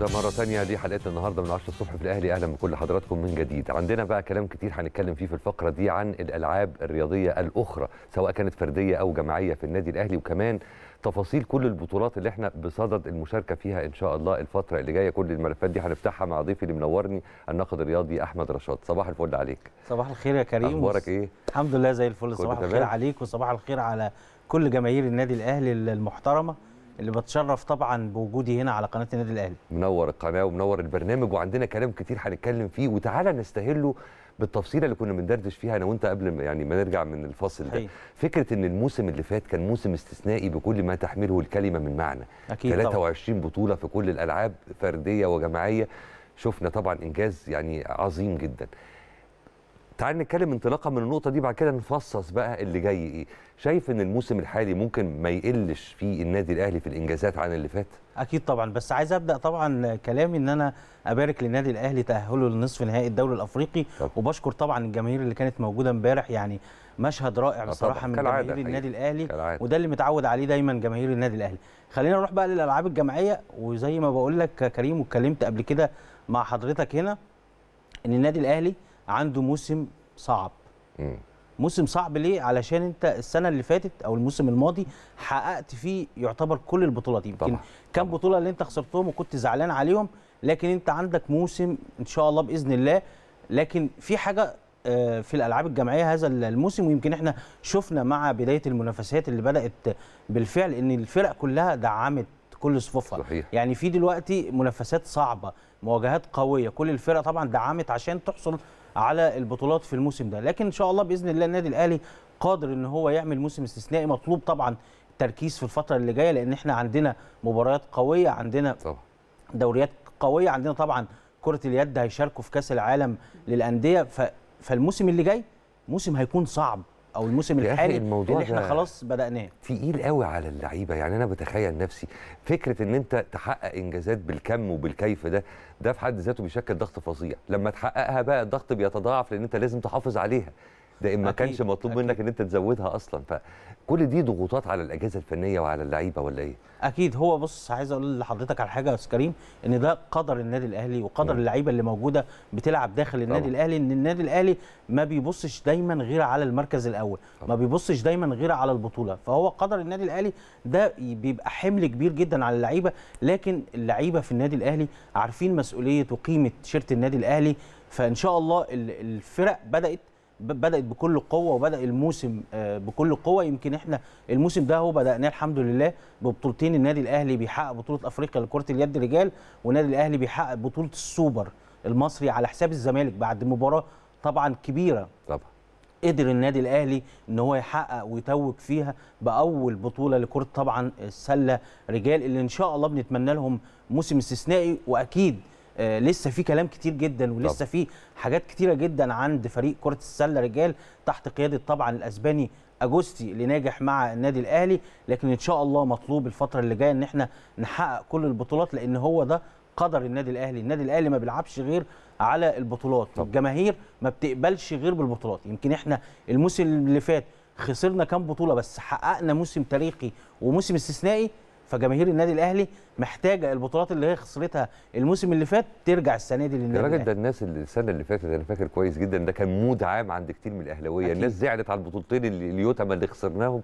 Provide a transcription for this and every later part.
ده مرة تانية دي حلقتنا النهاردة من 10 الصبح في الأهلي أهلا بكل حضراتكم من جديد عندنا بقى كلام كتير هنتكلم فيه في الفقرة دي عن الألعاب الرياضية الأخرى سواء كانت فردية أو جماعية في النادي الأهلي وكمان تفاصيل كل البطولات اللي احنا بصدد المشاركه فيها ان شاء الله الفتره اللي جايه كل الملفات دي هنفتحها مع ضيفي اللي منورني الناقد الرياضي احمد رشاد صباح الفل عليك صباح الخير يا كريم اخبارك ايه الحمد لله زي الفل صباح الخير عليك وصباح الخير على كل جماهير النادي الاهلي المحترمه اللي بتشرف طبعا بوجودي هنا على قناه النادي الاهلي منور القناه ومنور البرنامج وعندنا كلام كتير هنتكلم فيه وتعالى نستهله بالتفصيله اللي كنا بندردش فيها انا وانت قبل يعني ما نرجع من الفاصل ده فكره ان الموسم اللي فات كان موسم استثنائي بكل ما تحمله الكلمه من معنى أكيد 23 طبعا. بطوله في كل الالعاب فرديه وجماعيه شفنا طبعا انجاز يعني عظيم جدا تعال نتكلم انطلاقا من النقطه دي بعد كده نفصص بقى اللي جاي ايه شايف ان الموسم الحالي ممكن ما يقلش فيه النادي الاهلي في الانجازات عن اللي فات اكيد طبعا بس عايز ابدا طبعا كلامي ان انا ابارك للنادي الاهلي تاهله لنصف نهائي الدوري الافريقي طبعا. وبشكر طبعا الجماهير اللي كانت موجوده امبارح يعني مشهد رائع بصراحه من جماهير النادي الاهلي كالعادة. وده اللي متعود عليه دايما جماهير النادي الاهلي خلينا نروح بقى للالعاب الجماعيه وزي ما بقول لك كريم واتكلمت قبل كده مع حضرتك هنا ان النادي الاهلي عنده موسم صعب موسم صعب ليه علشان انت السنه اللي فاتت او الموسم الماضي حققت فيه يعتبر كل البطولات يمكن كام بطوله اللي انت خسرتهم وكنت زعلان عليهم لكن انت عندك موسم ان شاء الله باذن الله لكن في حاجه آه، في الالعاب الجماعيه هذا الموسم ويمكن احنا شفنا مع بدايه المنافسات اللي بدات بالفعل ان الفرق كلها دعمت كل صفوفها صحيح. يعني في دلوقتي منافسات صعبه مواجهات قويه كل الفرق طبعا دعمت عشان تحصل على البطولات في الموسم ده لكن ان شاء الله باذن الله النادي الاهلي قادر ان هو يعمل موسم استثنائي مطلوب طبعا التركيز في الفتره اللي جايه لان احنا عندنا مباريات قويه عندنا طبعا. دوريات قويه عندنا طبعا كره اليد هيشاركوا في كاس العالم للانديه ف... فالموسم اللي جاي موسم هيكون صعب او الموسم الحالي الموضوع اللي احنا خلاص بداناه تقيل قوي على اللعيبه يعني انا بتخيل نفسي فكره ان انت تحقق انجازات بالكم وبالكيف ده ده في حد ذاته بيشكل ضغط فظيع لما تحققها بقى الضغط بيتضاعف لان انت لازم تحافظ عليها ده ما كانش مطلوب أكيد. منك ان انت تزودها اصلا فكل دي ضغوطات على الاجهزه الفنيه وعلى اللعيبه ولا ايه اكيد هو بص عايز اقول لحضرتك على حاجه يا استاذ كريم ان ده قدر النادي الاهلي وقدر اللعيبه اللي موجوده بتلعب داخل النادي طبعا. الاهلي ان النادي الاهلي ما بيبصش دايما غير على المركز الاول طبعا. ما بيبصش دايما غير على البطوله فهو قدر النادي الاهلي ده بيبقى حمل كبير جدا على اللعيبه لكن اللعيبه في النادي الاهلي عارفين مسؤوليه وقيمه شيرت النادي الاهلي فان شاء الله الفرق بدات بدات بكل قوه وبدا الموسم آه، بكل قوه يمكن احنا الموسم ده هو بداناه الحمد لله ببطولتين النادي الاهلي بيحقق بطوله افريقيا لكره اليد رجال والنادي الاهلي بيحقق بطوله السوبر المصري على حساب الزمالك بعد مباراه طبعا كبيره طبعا قدر النادي الاهلي ان هو يحقق ويتوج فيها باول بطوله لكره طبعا السله رجال اللي ان شاء الله بنتمنى لهم موسم استثنائي واكيد آه، لسه في كلام كتير جدا ولسه في حاجات كتيره جدا عند فريق كره السله رجال تحت قياده طبعا الاسباني اجوستي اللي ناجح مع النادي الاهلي لكن ان شاء الله مطلوب الفتره اللي جايه ان احنا نحقق كل البطولات لان هو ده قدر النادي الاهلي النادي الاهلي ما بيلعبش غير على البطولات الجماهير ما بتقبلش غير بالبطولات يمكن احنا الموسم اللي فات خسرنا كام بطوله بس حققنا موسم تاريخي وموسم استثنائي فجماهير النادي الاهلي محتاجه البطولات اللي هي خسرتها الموسم اللي فات ترجع السنه دي للنادي يا راجل ده الناس اللي السنه اللي فاتت انا فاكر كويس جدا ده كان مود عام عند كتير من الاهلاويه الناس زعلت على البطولتين اللي اليوتما اللي خسرناهم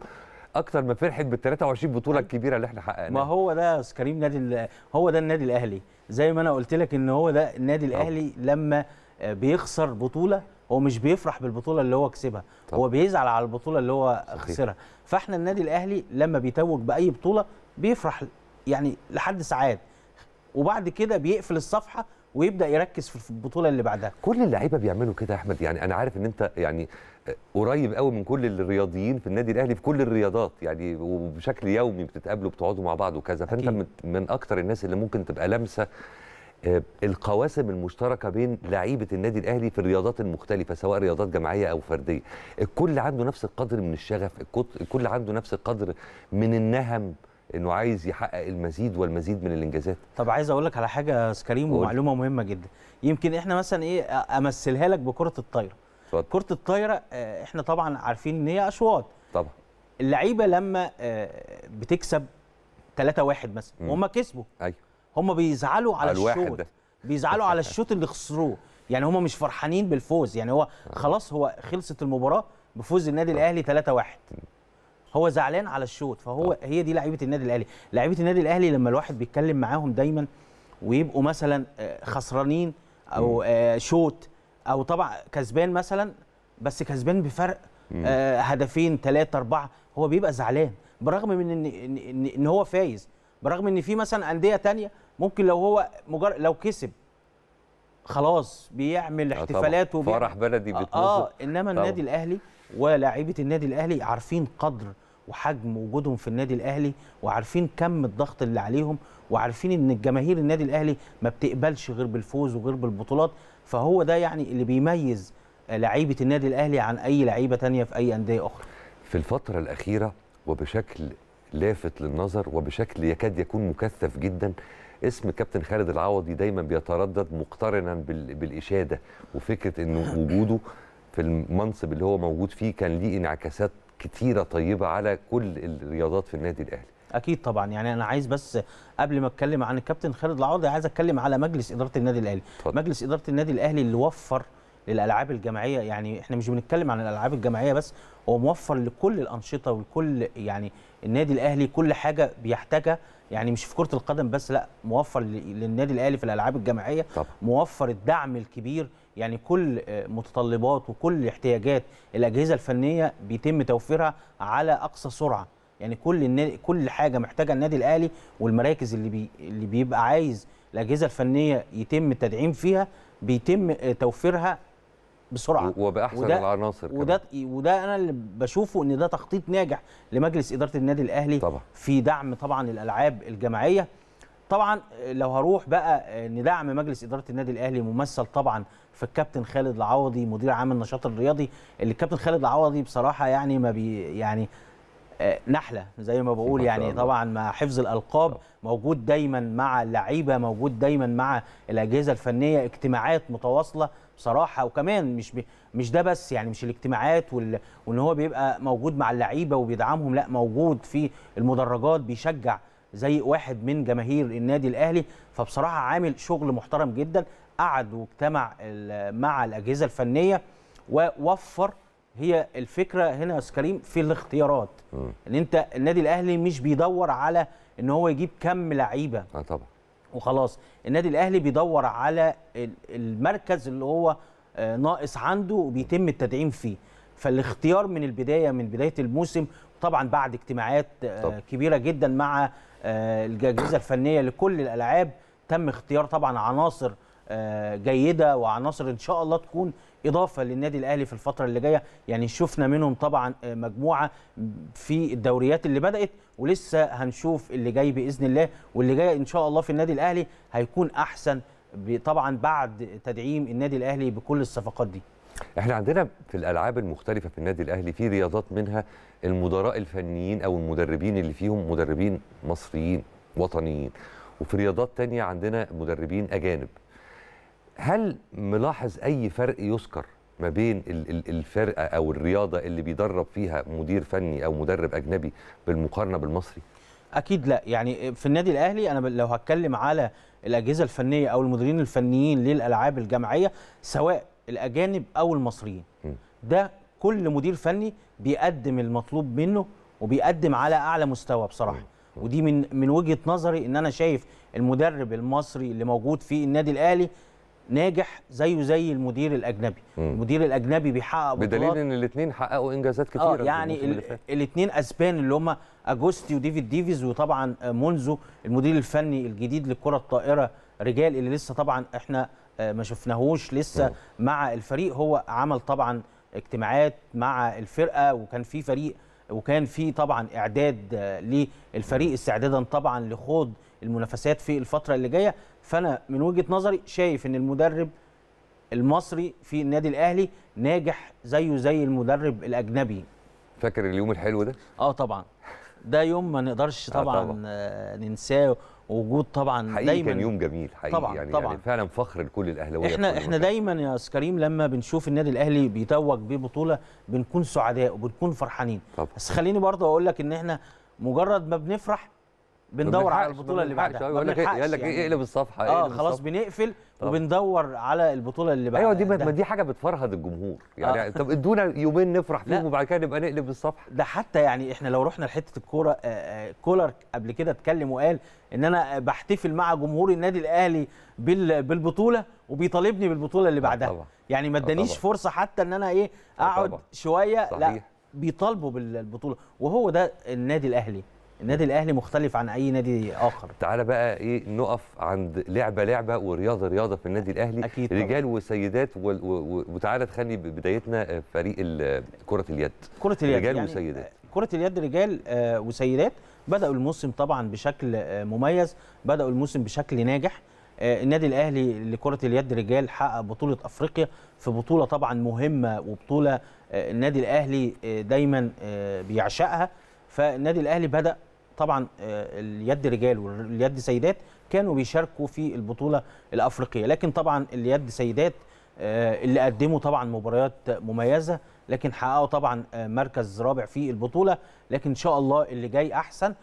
اكتر ما فرحت بال 23 بطوله الكبيره أيوة. اللي احنا حققناها ما هو ده كريم نادي هو ده النادي الاهلي زي ما انا قلت لك ان هو ده النادي الاهلي طب. لما بيخسر بطوله هو مش بيفرح بالبطوله اللي هو كسبها طب. هو بيزعل على البطوله اللي هو صحيح. خسرها فاحنا النادي الاهلي لما بيتوج باي بطوله بيفرح يعني لحد ساعات وبعد كده بيقفل الصفحه ويبدا يركز في البطوله اللي بعدها كل اللعيبه بيعملوا كده يا احمد يعني انا عارف ان انت يعني قريب قوي من كل الرياضيين في النادي الاهلي في كل الرياضات يعني وبشكل يومي بتتقابلوا بتقعدوا مع بعض وكذا فانت أكيد. من اكتر الناس اللي ممكن تبقى لامسه آه، القواسم المشتركه بين لعيبه النادي الاهلي في الرياضات المختلفه سواء رياضات جماعيه او فرديه الكل عنده نفس القدر من الشغف الكل عنده نفس القدر من النهم انه عايز يحقق المزيد والمزيد من الانجازات طب عايز اقول لك على حاجه يا كريم ومعلومه مهمه جدا يمكن احنا مثلا ايه امثلها لك بكره الطايره كره الطايره آه، احنا طبعا عارفين ان هي اشواط طبعا اللعيبه لما آه، بتكسب 3 1 مثلا وهم كسبوا ايوه هم بيزعلوا على الشوط بيزعلوا على الشوط اللي خسروه يعني هم مش فرحانين بالفوز يعني هو آه. خلاص هو خلصت المباراه بفوز النادي الاهلي 3 1 هو زعلان على الشوط فهو أوه. هي دي لعيبه النادي الاهلي لعيبه النادي الاهلي لما الواحد بيتكلم معاهم دايما ويبقوا مثلا آه، خسرانين او آه، شوط او طبعا كسبان مثلا بس كسبان بفرق آه، هدفين ثلاثة أربعة هو بيبقى زعلان برغم من إن, إن, إن هو فايز برغم إن في مثلا أندية تانية ممكن لو هو مجرد لو كسب خلاص بيعمل احتفالات وبيعمل فرح بلدي بتنظم آه إنما طبعا. النادي الأهلي ولاعيبة النادي الأهلي عارفين قدر وحجم وجودهم في النادي الاهلي وعارفين كم الضغط اللي عليهم وعارفين ان الجماهير النادي الاهلي ما بتقبلش غير بالفوز وغير بالبطولات فهو ده يعني اللي بيميز آه، لعيبه النادي الاهلي عن اي لعيبه تانية في اي انديه اخرى في الفتره الاخيره وبشكل لافت للنظر وبشكل يكاد يكون مكثف جدا اسم كابتن خالد العوضي دايما بيتردد مقترنا بالاشاده وفكره انه وجوده في المنصب اللي هو موجود فيه كان ليه انعكاسات كتيره طيبه على كل الرياضات في النادي الاهلي اكيد طبعا يعني انا عايز بس قبل ما اتكلم عن الكابتن خالد العوضي عايز اتكلم على مجلس اداره النادي الاهلي طبعا. مجلس اداره النادي الاهلي اللي وفر للالعاب الجماعيه يعني احنا مش بنتكلم عن الالعاب الجماعيه بس هو موفر لكل الانشطه ولكل يعني النادي الاهلي كل حاجه بيحتاجها يعني مش في كره القدم بس لا موفر للنادي الاهلي في الالعاب الجماعيه طبعا. موفر الدعم الكبير يعني كل آه، متطلبات وكل احتياجات الاجهزه الفنيه بيتم توفيرها على اقصى سرعه يعني كل كل حاجه محتاجه النادي الاهلي والمراكز اللي بي اللي بيبقى عايز الاجهزه الفنيه يتم التدعيم فيها بيتم آه، توفيرها بسرعه وباحسن وده العناصر وده وده انا اللي بشوفه ان ده تخطيط ناجح لمجلس اداره النادي الاهلي طبعا. في دعم طبعا الالعاب الجماعيه طبعا لو هروح بقى آه، ندعم مجلس اداره النادي الاهلي ممثل طبعا في الكابتن خالد العوضي مدير عام النشاط الرياضي اللي الكابتن خالد العوضي بصراحه يعني ما بي يعني آه، نحله زي ما بقول يعني طبعا مع حفظ الالقاب آه. موجود دايما مع اللعيبه موجود دايما مع الاجهزه الفنيه اجتماعات متواصله بصراحه وكمان مش مش ده بس يعني مش الاجتماعات وال... وان هو بيبقى موجود مع اللعيبه وبيدعمهم لا موجود في المدرجات بيشجع زي واحد من جماهير النادي الاهلي فبصراحه عامل شغل محترم جدا قعد واجتمع مع الاجهزه الفنيه ووفر هي الفكره هنا يا كريم في الاختيارات م. ان انت النادي الاهلي مش بيدور على ان هو يجيب كم لعيبه اه طبعا وخلاص النادي الاهلي بيدور على المركز اللي هو آه، ناقص عنده وبيتم التدعيم فيه فالاختيار من البدايه من بدايه الموسم طبعا بعد اجتماعات آه، طب. كبيره جدا مع آه، الجائزه الفنيه لكل الالعاب تم اختيار طبعا عناصر آه، جيده وعناصر ان شاء الله تكون اضافه للنادي الاهلي في الفتره اللي جايه يعني شفنا منهم طبعا آه، مجموعه في الدوريات اللي بدات ولسه هنشوف اللي جاي باذن الله واللي جاي ان شاء الله في النادي الاهلي هيكون احسن طبعا بعد تدعيم النادي الاهلي بكل الصفقات دي احنا عندنا في الالعاب المختلفه في النادي الاهلي في رياضات منها المدراء الفنيين او المدربين اللي فيهم مدربين مصريين وطنيين وفي رياضات تانية عندنا مدربين اجانب هل ملاحظ اي فرق يذكر ما بين الفرقه او الرياضه اللي بيدرب فيها مدير فني او مدرب اجنبي بالمقارنه بالمصري اكيد لا يعني في النادي الاهلي انا لو هتكلم على الاجهزه الفنيه او المديرين الفنيين للالعاب الجماعيه سواء الاجانب او المصريين ده كل مدير فني بيقدم المطلوب منه وبيقدم على اعلى مستوى بصراحه ودي من من وجهه نظري ان انا شايف المدرب المصري اللي موجود في النادي الاهلي ناجح زيه زي المدير الاجنبي مم. المدير الاجنبي بيحقق بدليل ان الاثنين حققوا انجازات كثيره آه يعني الاثنين اسبان اللي هم اجوستي وديفيد ديفيز وطبعا مونزو المدير الفني الجديد للكره الطائره رجال اللي لسه طبعا احنا آه، ما شفناهوش لسه نعم. مع الفريق هو عمل طبعا اجتماعات مع الفرقه وكان في فريق وكان في طبعا اعداد آه، للفريق نعم. استعدادا طبعا لخوض المنافسات في الفتره اللي جايه فانا من وجهه نظري شايف ان المدرب المصري في النادي الاهلي ناجح زيه زي المدرب الاجنبي فاكر اليوم الحلو ده اه طبعا ده يوم ما نقدرش آه، طبعا, آه طبعا. ننساه وجود طبعا حقيقي دايما كان يوم جميل حقيقي طبعا يعني, طبعا يعني فعلا فخر لكل الاهلاويه احنا احنا دايما يا كريم لما بنشوف النادي الاهلي بيتوج ببطوله بنكون سعداء وبنكون فرحانين طبعا. بس خليني برضه اقول لك ان احنا مجرد ما بنفرح بندور على البطوله اللي بعدها يقول لك يقول لك ايه, إيه؟ يعني. اقلب الصفحه اه خلاص بنقفل وبندور على البطوله اللي بعدها ايوه دي ما دي حاجه بتفرهد الجمهور آه. يعني آه. طب ادونا يومين نفرح فيهم وبعد كده نبقى نقلب الصفحه ده حتى يعني احنا لو رحنا لحته الكوره آه، آه، كولر قبل كده اتكلم وقال ان انا بحتفل مع جمهور النادي الاهلي بالبطوله وبيطالبني بالبطوله اللي بعدها طبعا. يعني ما ادانيش فرصه حتى ان انا ايه اقعد شويه صحيح. لا بيطالبوا بالبطوله وهو ده النادي الاهلي النادي الاهلي مختلف عن اي نادي اخر تعالى بقى ايه نقف عند لعبه لعبه ورياضه رياضه في النادي الاهلي أكيد رجال طبعا. وسيدات و... و... وتعالى تخلي بدايتنا آه، فريق كره اليد كره اليد رجال يعني وسيدات آه، كره اليد رجال آه، وسيدات بداوا الموسم طبعا بشكل مميز بداوا الموسم بشكل ناجح النادي الاهلي لكره اليد رجال حقق بطوله افريقيا في بطوله طبعا مهمه وبطوله النادي الاهلي دايما بيعشقها فالنادي الاهلي بدا طبعا آه، اليد رجال واليد سيدات كانوا بيشاركوا في البطوله الافريقيه لكن طبعا اليد سيدات آه، اللي قدموا طبعا مباريات مميزه لكن حققوا طبعا آه، مركز رابع في البطوله لكن ان شاء الله اللي جاي احسن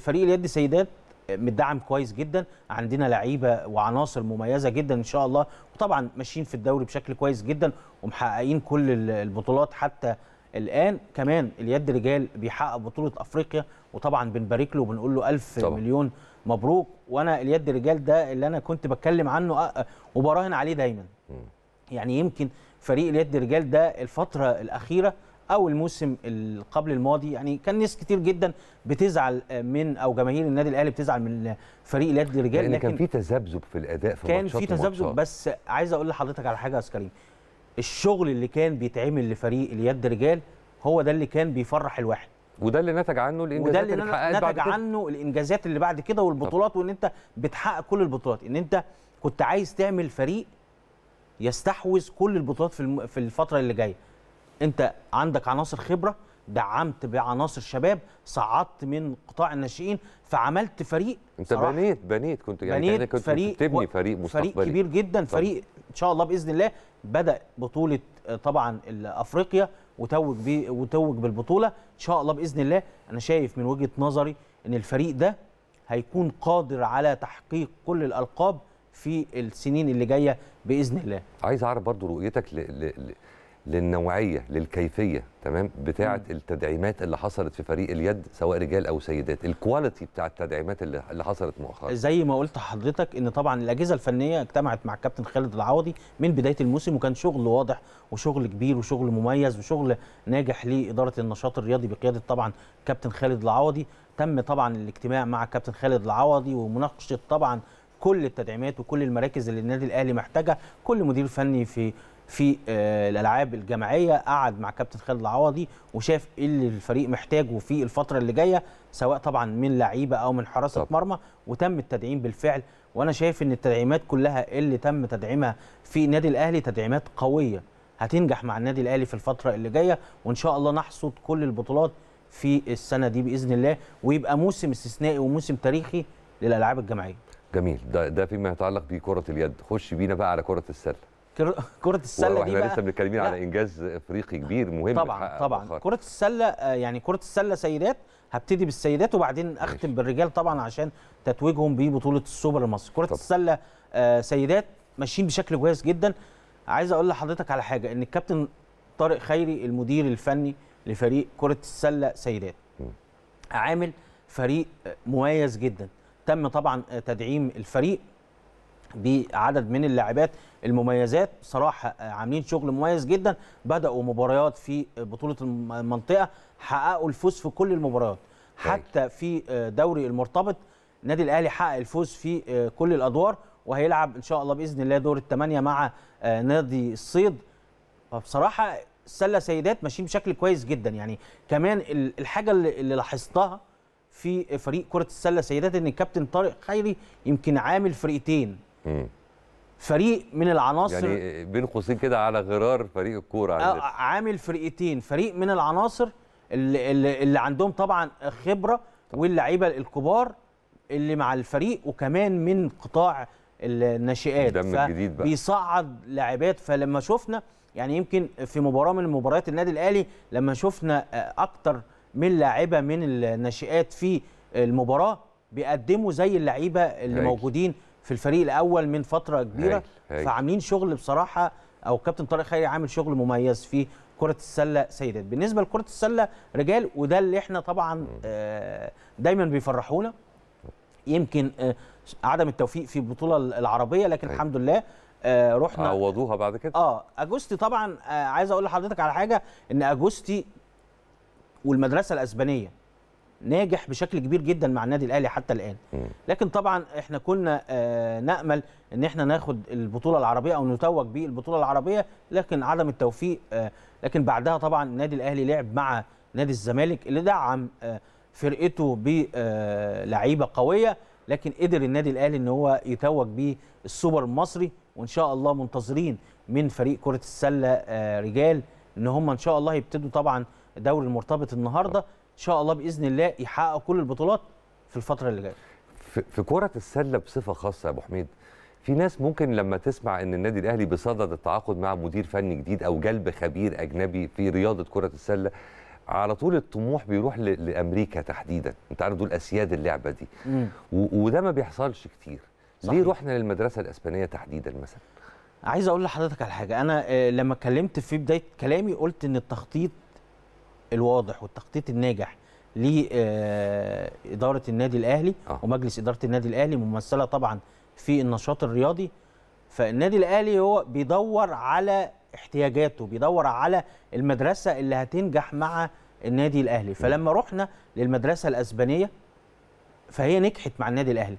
فريق اليد سيدات مدعم كويس جدا عندنا لعيبه وعناصر مميزه جدا ان شاء الله وطبعا ماشيين في الدوري بشكل كويس جدا ومحققين كل البطولات حتى الان كمان اليد رجال بيحقق بطوله افريقيا وطبعا بنبارك له وبنقول له الف مليون مبروك وانا اليد رجال ده اللي انا كنت بتكلم عنه وبراهن عليه دايما م. يعني يمكن فريق اليد رجال ده الفتره الاخيره او الموسم قبل الماضي يعني كان ناس كتير جدا بتزعل آه، من او جماهير النادي الاهلي بتزعل من فريق اليد الرجال لكن كان في تذبذب في الاداء في كان في تذبذب بس عايز اقول لحضرتك على حاجه يا كريم الشغل اللي كان بيتعمل لفريق اليد رجال هو ده اللي كان بيفرح الواحد وده اللي نتج عنه الانجازات اللي, اللي اتحققت بعد كده نتج عنه الانجازات اللي بعد كده والبطولات وان انت بتحقق كل البطولات ان انت كنت عايز تعمل فريق يستحوذ كل البطولات في الفتره اللي جايه انت عندك عناصر خبره دعمت بعناصر شباب صعدت من قطاع الناشئين فعملت فريق انت بنيت بنيت كنت يعني بنيت كنت فريق تبني فريق مستقبلي فريق كبير جدا فريق ان شاء الله باذن الله بدا بطوله آه، طبعا افريقيا وتوج وتوج بالبطوله ان شاء الله باذن الله انا شايف من وجهه نظري ان الفريق ده هيكون قادر على تحقيق كل الالقاب في السنين اللي جايه باذن الله عايز اعرف برضو رؤيتك ل... ل... ل... للنوعيه للكيفيه تمام بتاعه التدعيمات اللي حصلت في فريق اليد سواء رجال او سيدات الكواليتي بتاع التدعيمات اللي, اللي حصلت مؤخرا زي ما قلت حضرتك ان طبعا الاجهزه الفنيه اجتمعت مع الكابتن خالد العوضي من بدايه الموسم وكان شغل واضح وشغل كبير وشغل مميز وشغل ناجح لاداره النشاط الرياضي بقياده طبعا كابتن خالد العوضي تم طبعا الاجتماع مع كابتن خالد العوضي ومناقشه طبعا كل التدعيمات وكل المراكز اللي النادي الاهلي محتاجها كل مدير فني في في آه، الالعاب الجماعيه قعد مع كابتن خالد العوضي وشاف ايه اللي الفريق محتاجه في الفتره اللي جايه سواء طبعا من لعيبه او من حراسه طب. مرمى وتم التدعيم بالفعل وانا شايف ان التدعيمات كلها اللي تم تدعيمها في النادي الاهلي تدعيمات قويه هتنجح مع النادي الاهلي في الفتره اللي جايه وان شاء الله نحصد كل البطولات في السنه دي باذن الله ويبقى موسم استثنائي وموسم تاريخي للالعاب الجماعيه جميل ده ده فيما يتعلق بكره اليد خش بينا بقى على كره السله كره السله دي بقى لسه بنتكلمين على انجاز افريقي كبير مهم طبعا طبعا أخر. كره السله آه، يعني كره السله سيدات هبتدي بالسيدات وبعدين اختم بالرجال طبعا عشان تتويجهم ببطوله السوبر المصري كره طبعا. السله آه، سيدات ماشيين بشكل كويس جدا عايز اقول لحضرتك على حاجه ان الكابتن طارق خيري المدير الفني لفريق كره السله سيدات عامل فريق آه، مميز جدا تم طبعا تدعيم الفريق بعدد من اللاعبات المميزات صراحه آه، عاملين شغل مميز جدا بداوا مباريات في آه، بطوله المنطقه حققوا الفوز في كل المباريات طيب. حتى في آه، دوري المرتبط النادي الاهلي حقق الفوز في كل الادوار وهيلعب ان شاء الله باذن الله دور الثمانيه مع نادي الصيد فبصراحه السله سيدات ماشيين بشكل كويس جدا يعني كمان الحاجه اللي لاحظتها في فريق كره السله سيدات ان الكابتن طارق خيري يمكن عامل فرقتين فريق من العناصر يعني بين قوسين كده على غرار فريق الكوره آه، عامل فرقتين فريق من العناصر اللي, اللي, اللي عندهم طبعا خبره واللعيبه الكبار اللي مع الفريق وكمان من قطاع الناشئات بيصعد لاعبات فلما شفنا يعني يمكن في مباراه من مباريات النادي الاهلي لما شفنا آه، اكتر من لاعبه من الناشئات في المباراه بيقدموا زي اللعيبه اللي هيك. موجودين في الفريق الاول من فتره كبيره هاي. هاي. فعاملين شغل بصراحه او كابتن طارق خيري عامل شغل مميز في كره السله سيدات بالنسبه لكره السله رجال وده اللي احنا طبعا آه، دايما بيفرحونا يمكن آه، عدم التوفيق في البطوله العربيه لكن هاي. أيوة. الحمد لله آه، رحنا عوضوها بعد كده اه اجوستي طبعا عايز اقول لحضرتك على حاجه ان اجوستي والمدرسه الاسبانيه ناجح بشكل كبير جدا مع النادي الاهلي حتى الان لكن طبعا احنا كنا آه، نامل ان احنا ناخد البطوله العربيه او نتوج بالبطوله العربيه لكن عدم التوفيق آه، لكن بعدها طبعا النادي الاهلي لعب مع نادي الزمالك اللي دعم آه، فرقته بلعيبه قويه لكن قدر النادي الاهلي ان هو يتوج بالسوبر المصري وان شاء الله منتظرين من فريق كره السله رجال ان هم ان شاء الله يبتدوا طبعا دوري المرتبط النهارده ان شاء الله باذن الله يحققوا كل البطولات في الفتره اللي جايه في كره السله بصفه خاصه يا ابو حميد في ناس ممكن لما تسمع ان النادي الاهلي بيصدد التعاقد مع مدير فني جديد او جلب خبير اجنبي في رياضه كره السله على طول الطموح بيروح لامريكا تحديدا انت عارف دول اسياد اللعبه دي وده ما بيحصلش كتير صحيح. ليه رحنا للمدرسه الاسبانيه تحديدا مثلا عايز اقول لحضرتك على حاجه انا آه، لما اتكلمت في بدايه كلامي قلت ان التخطيط الواضح والتخطيط الناجح لاداره النادي الاهلي آه. ومجلس اداره النادي الاهلي ممثله طبعا في النشاط الرياضي فالنادي الاهلي هو بيدور على احتياجاته بيدور على المدرسه اللي هتنجح مع النادي الاهلي فلما رحنا للمدرسه الاسبانيه فهي نجحت مع النادي الاهلي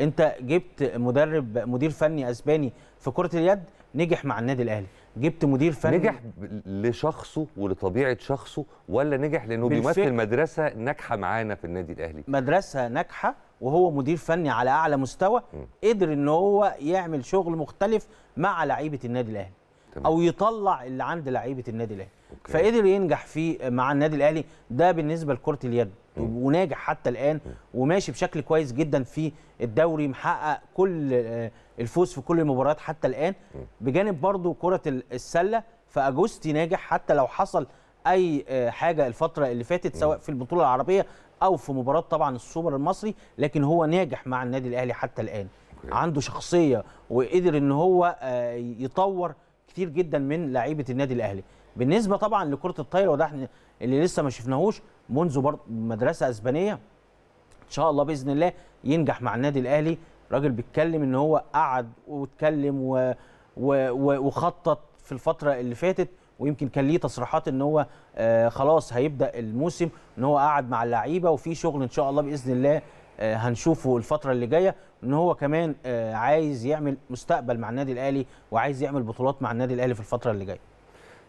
انت جبت مدرب مدير فني اسباني في كره اليد نجح مع النادي الاهلي جبت مدير فني نجح لشخصه ولطبيعه شخصه ولا نجح لانه بيمثل مدرسه ناجحه معانا في النادي الاهلي مدرسه ناجحه وهو مدير فني على اعلى مستوى م. قدر ان هو يعمل شغل مختلف مع لعيبه النادي الاهلي تمام. او يطلع اللي عند لعيبه النادي الاهلي فقدر ينجح فيه مع النادي الاهلي ده بالنسبه لكره اليد وناجح حتى الان وماشي بشكل كويس جدا في الدوري محقق كل آه، الفوز في كل المباريات حتى الان بجانب برضو كره السله فاجوستي ناجح حتى لو حصل اي آه، حاجه الفتره اللي فاتت سواء في البطوله العربيه او في مباراه طبعا السوبر المصري لكن هو ناجح مع النادي الاهلي حتى الان عنده شخصيه وقدر ان هو آه، يطور كتير جدا من لعيبه النادي الاهلي بالنسبه طبعا لكره الطايره وده احنا اللي لسه ما شفناهوش منذ برضه مدرسه اسبانيه ان شاء الله باذن الله ينجح مع النادي الاهلي راجل بيتكلم ان هو قعد واتكلم و... و... وخطط في الفتره اللي فاتت ويمكن كان ليه تصريحات ان هو آه خلاص هيبدا الموسم ان هو قعد مع اللعيبه وفي شغل ان شاء الله باذن الله آه هنشوفه الفتره اللي جايه ان هو كمان آه عايز يعمل مستقبل مع النادي الاهلي وعايز يعمل بطولات مع النادي الاهلي في الفتره اللي جايه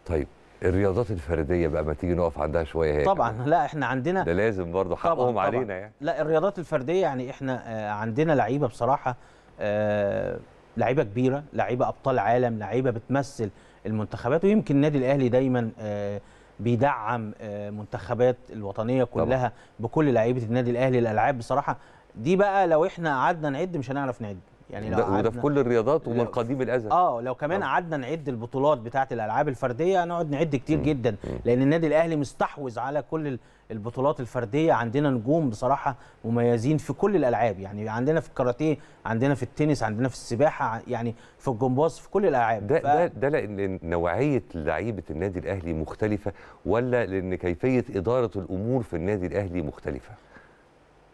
طيب الرياضات الفرديه بقى ما تيجي نقف عندها شويه هيك طبعا لا احنا عندنا ده لازم برضه حقهم طبعًا طبعًا. علينا يعني لا الرياضات الفرديه يعني احنا آه، عندنا لعيبه بصراحه آه، لعيبه كبيره لعيبه ابطال عالم لعيبه بتمثل المنتخبات ويمكن النادي الاهلي دايما آه، بيدعم منتخبات الوطنيه كلها طبعًا. بكل لعيبه النادي الاهلي الالعاب بصراحه دي بقى لو احنا قعدنا نعد مش هنعرف نعد يعني لو ده وده في كل الرياضات ومن قديم الازل اه لو كمان آه. قعدنا نعد البطولات بتاعه الالعاب الفرديه هنقعد نعد كتير مم. جدا لان النادي الاهلي مستحوذ على كل البطولات الفرديه عندنا نجوم بصراحه مميزين في كل الالعاب يعني عندنا في الكاراتيه عندنا في التنس عندنا في السباحه يعني في الجمباز في كل الالعاب ده ف... ده ده لان نوعيه لعيبه النادي الاهلي مختلفه ولا لان كيفيه اداره الامور في النادي الاهلي مختلفه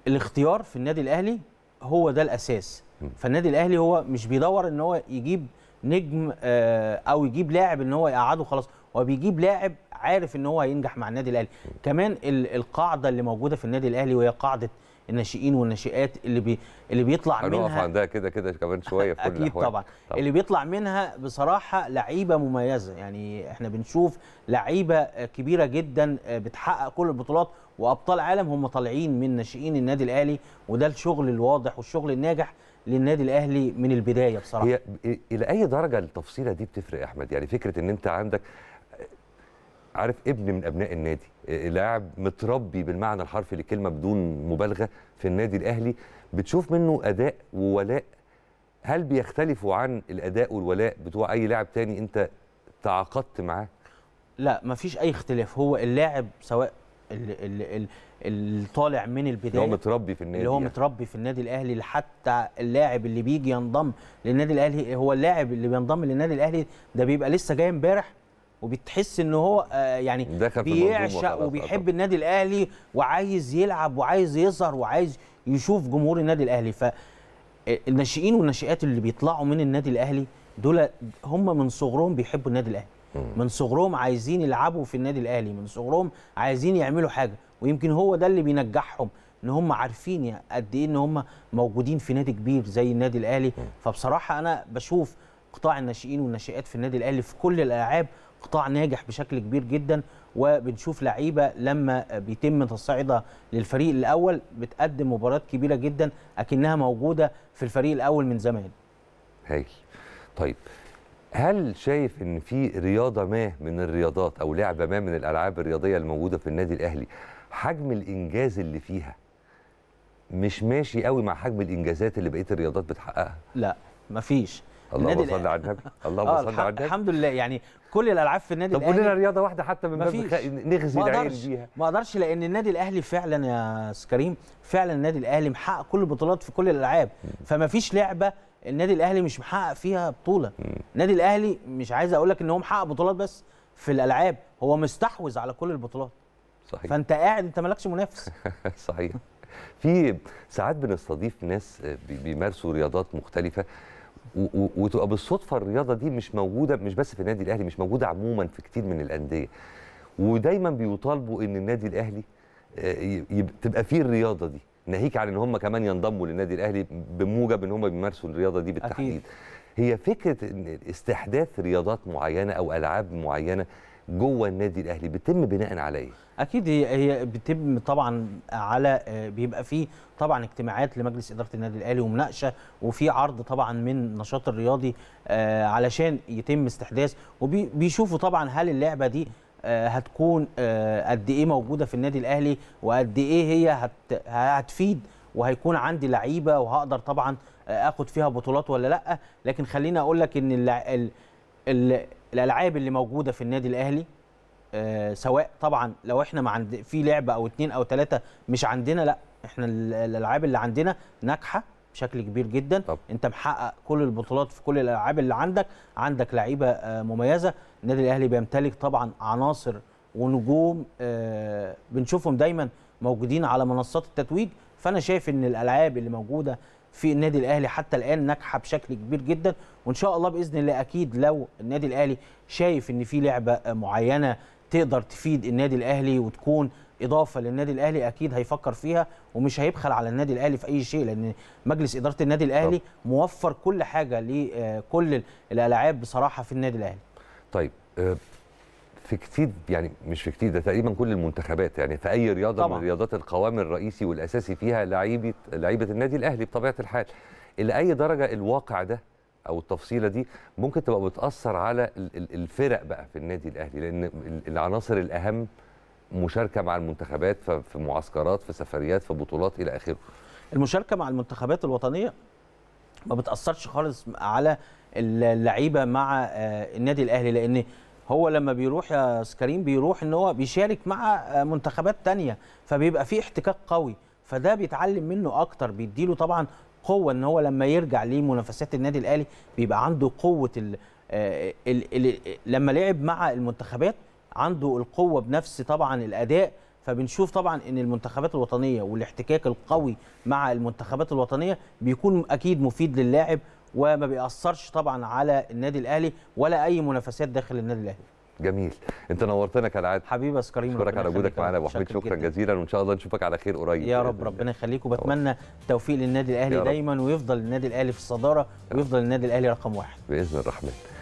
الاختيار في النادي الاهلي هو ده الاساس فالنادي الاهلي هو مش بيدور ان هو يجيب نجم آه، او يجيب لاعب ان هو يقعده خلاص هو بيجيب لاعب عارف ان هو هينجح مع النادي الاهلي كمان القاعده اللي موجوده في النادي الاهلي وهي قاعده الناشئين والناشئات اللي بي اللي بيطلع منها هنقف عندها كده كده كمان شويه في كل اكيد طبعا. طبعا اللي بيطلع منها بصراحه لعيبه مميزه يعني احنا بنشوف لعيبه كبيره جدا آه، بتحقق كل البطولات وابطال عالم هم طالعين من ناشئين النادي الاهلي وده الشغل الواضح والشغل الناجح للنادي الاهلي من البدايه بصراحه هي الى اي درجه التفصيله دي بتفرق يا احمد يعني فكره ان انت عندك عارف ابن من ابناء النادي لاعب متربي بالمعنى الحرفي للكلمه بدون مبالغه في النادي الاهلي بتشوف منه اداء وولاء هل بيختلفوا عن الاداء والولاء بتوع اي لاعب تاني انت تعاقدت معاه لا مفيش اي اختلاف هو اللاعب سواء اللي طالع من البدايه اللي هو متربي في النادي اللي هو يعني. متربي في النادي الاهلي حتى اللاعب اللي بيجي ينضم للنادي الاهلي هو اللاعب اللي بينضم للنادي الاهلي ده بيبقى لسه جاي امبارح وبتحس ان هو آه، يعني بيعشق وبيحب النادي الاهلي وعايز يلعب وعايز يظهر وعايز يشوف جمهور النادي الاهلي فالناشئين آه، والناشئات اللي بيطلعوا من النادي الاهلي دول هم من صغرهم بيحبوا النادي الاهلي من صغرهم عايزين يلعبوا في النادي الاهلي من صغرهم عايزين يعملوا حاجه ويمكن هو ده اللي بينجحهم ان هم عارفين قد ايه ان هم موجودين في نادي كبير زي النادي الاهلي فبصراحه انا بشوف قطاع الناشئين والناشئات في النادي الاهلي في كل الالعاب قطاع ناجح بشكل كبير جدا وبنشوف لعيبه لما بيتم تصعيدها للفريق الاول بتقدم مباريات كبيره جدا اكنها موجوده في الفريق الاول من زمان. هايل. طيب هل شايف ان في رياضه ما من الرياضات او لعبه ما من الالعاب الرياضيه الموجوده في النادي الاهلي حجم الانجاز اللي فيها مش ماشي قوي مع حجم الانجازات اللي بقيه الرياضات بتحققها؟ لا مفيش اللهم صل على النبي اللهم آه، صل على النبي الحمد لله يعني كل الالعاب في النادي طب الاهلي طب قول لنا رياضه واحده حتى من باب نغزي العين بيها ما اقدرش لان النادي الاهلي فعلا يا كريم فعلا النادي الاهلي محقق كل البطولات في كل الالعاب فما فيش لعبه النادي الاهلي مش محقق فيها بطوله النادي الاهلي مش عايز اقول لك ان هو محقق بطولات بس في الالعاب هو مستحوذ على كل البطولات صحيح فانت قاعد انت مالكش منافس صحيح في ساعات بنستضيف ناس بيمارسوا رياضات مختلفه وتبقى بالصدفه الرياضه دي مش موجوده مش بس في النادي الاهلي مش موجوده عموما في كتير من الانديه ودايما بيطالبوا ان النادي الاهلي آه، تبقى فيه الرياضه دي ناهيك عن ان هم كمان ينضموا للنادي الاهلي بموجب ان هم بيمارسوا الرياضه دي بالتحديد أكيد. هي فكره ان استحداث رياضات معينه او العاب معينه جوه النادي الاهلي بتتم بناء عليه اكيد هي هي بتتم طبعا على آه، بيبقى فيه طبعا اجتماعات لمجلس اداره النادي الاهلي ومناقشه وفي عرض طبعا من النشاط الرياضي آه، علشان يتم استحداث وبيشوفوا طبعا هل اللعبه دي آه، هتكون قد ايه موجوده في النادي الاهلي وقد ايه هي هتفيد وهيكون عندي لعيبه وهقدر طبعا اخد فيها بطولات ولا لا لكن خليني اقول لك ان الالعاب اللي موجوده في النادي الاهلي آه سواء طبعا لو احنا ما عند في لعبه او اتنين او ثلاثه مش عندنا لا احنا الالعاب اللي عندنا ناجحه بشكل كبير جدا طب. انت محقق كل البطولات في كل الالعاب اللي عندك عندك لعيبه آه مميزه النادي الاهلي بيمتلك طبعا عناصر ونجوم آه بنشوفهم دايما موجودين على منصات التتويج فانا شايف ان الالعاب اللي موجوده في النادي الاهلي حتى الان ناجحه بشكل كبير جدا وان شاء الله باذن الله اكيد لو النادي الاهلي شايف ان في لعبه معينه تقدر تفيد النادي الاهلي وتكون اضافه للنادي الاهلي اكيد هيفكر فيها ومش هيبخل على النادي الاهلي في اي شيء لان مجلس اداره النادي الاهلي طب. موفر كل حاجه لكل آه، الالعاب بصراحه في النادي الاهلي. طيب آه، في كتير يعني مش في كتير ده تقريبا كل المنتخبات يعني في اي رياضه طبعا. من رياضات القوام الرئيسي والاساسي فيها لعيبه لعيبه النادي الاهلي بطبيعه الحال الى اي درجه الواقع ده او التفصيله دي ممكن تبقى بتاثر على الفرق بقى في النادي الاهلي لان العناصر الاهم مشاركه مع المنتخبات في معسكرات في سفريات في بطولات الى اخره المشاركه مع المنتخبات الوطنيه ما بتاثرش خالص على اللعيبه مع آه، النادي الاهلي لان هو لما بيروح يا سكريم بيروح ان هو بيشارك مع منتخبات تانية فبيبقى في احتكاك قوي فده بيتعلم منه اكتر بيديله طبعا قوه ان هو لما يرجع لمنافسات النادي الاهلي بيبقى عنده قوه الـ آه، الـ الـ لما لعب مع المنتخبات عنده القوه بنفس طبعا الاداء فبنشوف طبعا ان المنتخبات الوطنيه والاحتكاك القوي مع المنتخبات الوطنيه بيكون اكيد مفيد للاعب وما بيأثرش طبعا على النادي الاهلي ولا اي منافسات داخل النادي الاهلي جميل انت نورتنا كالعاده حبيبي يا كريم شكرا على وجودك معانا يا ابو حميد شكرا جزيلا وان شاء الله نشوفك على خير قريب يا رب ربنا يخليك وبتمنى التوفيق للنادي الاهلي دايما ويفضل النادي الاهلي في الصداره ويفضل النادي الاهلي رقم واحد باذن الرحمن